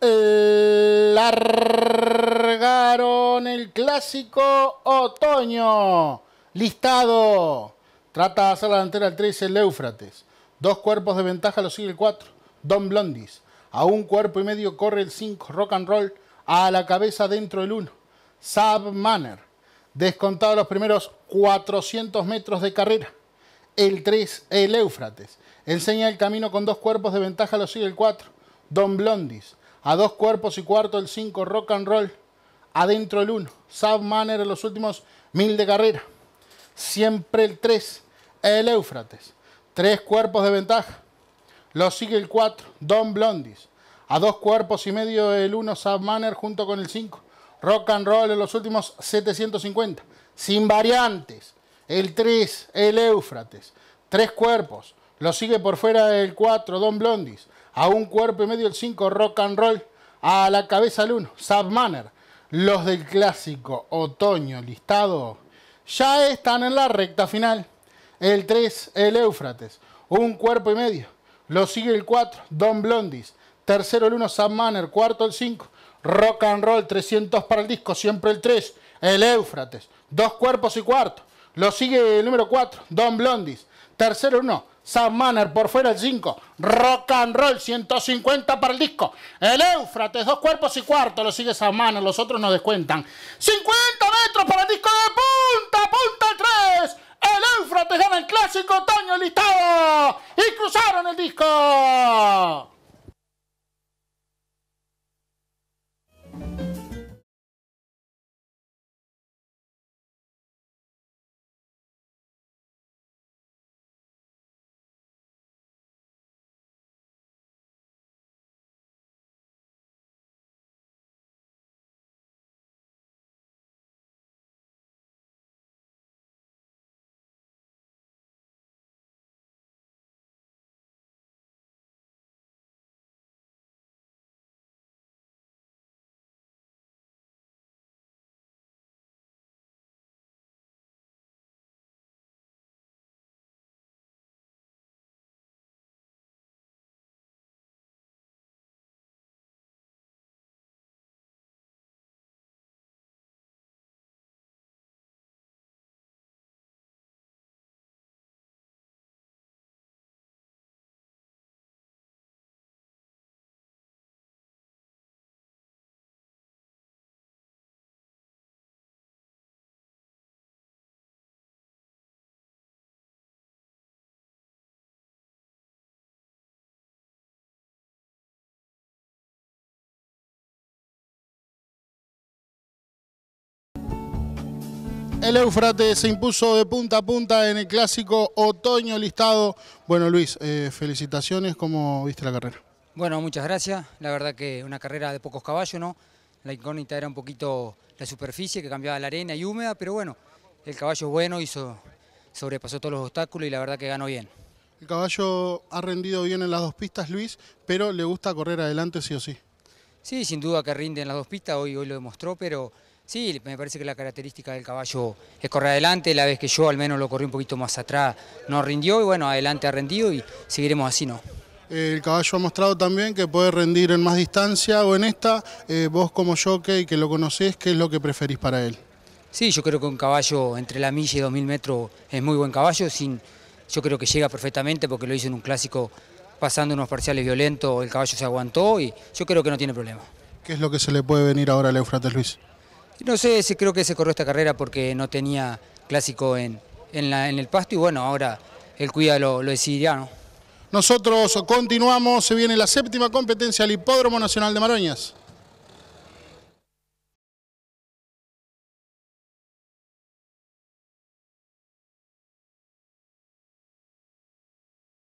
largaron el clásico otoño. Listado. Trata de hacer la delantera el 3, el Éufrates. Dos cuerpos de ventaja lo sigue el 4, Don Blondis. A un cuerpo y medio corre el 5, Rock and Roll. A la cabeza dentro del 1, Sab Manner. Descontado los primeros 400 metros de carrera. El 3, el Éufrates. Enseña el camino con dos cuerpos de ventaja lo sigue el 4, Don Blondis a dos cuerpos y cuarto el 5, Rock and Roll. Adentro el 1, Manner en los últimos 1000 de carrera. Siempre el 3, el Éufrates. Tres cuerpos de ventaja. Lo sigue el 4, Don Blondis. A dos cuerpos y medio el 1, Manner junto con el 5. Rock and Roll en los últimos 750. Sin variantes. El 3, el Éufrates. Tres cuerpos. Lo sigue por fuera el 4, Don Blondis. A un cuerpo y medio el 5, Rock and Roll. A la cabeza el 1, Manner. Los del clásico otoño listado ya están en la recta final. El 3, el Éufrates. Un cuerpo y medio. Lo sigue el 4, Don Blondis. Tercero el 1, Manner. Cuarto el 5, Rock and Roll. 300 para el disco, siempre el 3, el Éufrates. Dos cuerpos y cuarto. Lo sigue el número 4, Don Blondis. Tercero el 1, Sam Manner por fuera el 5. Rock and Roll 150 para el disco. El Éufrates, dos cuerpos y cuarto. Lo sigue Sam los otros nos descuentan. 50 metros para el disco de punta, punta 3. El Éufrates gana el clásico Toño Listado. Y cruzaron el disco. El Éufrates se impuso de punta a punta en el clásico otoño listado. Bueno, Luis, eh, felicitaciones. ¿Cómo viste la carrera? Bueno, muchas gracias. La verdad que una carrera de pocos caballos, ¿no? La incógnita era un poquito la superficie, que cambiaba la arena y húmeda, pero bueno, el caballo bueno, hizo, sobrepasó todos los obstáculos y la verdad que ganó bien. El caballo ha rendido bien en las dos pistas, Luis, pero le gusta correr adelante sí o sí. Sí, sin duda que rinde en las dos pistas, hoy, hoy lo demostró, pero sí, me parece que la característica del caballo es correr adelante, la vez que yo al menos lo corrí un poquito más atrás no rindió y bueno, adelante ha rendido y seguiremos así, ¿no? El caballo ha mostrado también que puede rendir en más distancia o en esta. Eh, vos como jockey que lo conocés, ¿qué es lo que preferís para él? Sí, yo creo que un caballo entre la milla y 2.000 metros es muy buen caballo. Sin, yo creo que llega perfectamente porque lo hizo en un clásico pasando unos parciales violentos, el caballo se aguantó y yo creo que no tiene problema. ¿Qué es lo que se le puede venir ahora al Eufrates Luis? No sé, creo que se corrió esta carrera porque no tenía clásico en, la, en el pasto y bueno, ahora el cuida lo, lo Nosotros continuamos, se viene la séptima competencia al Hipódromo Nacional de Maroñas.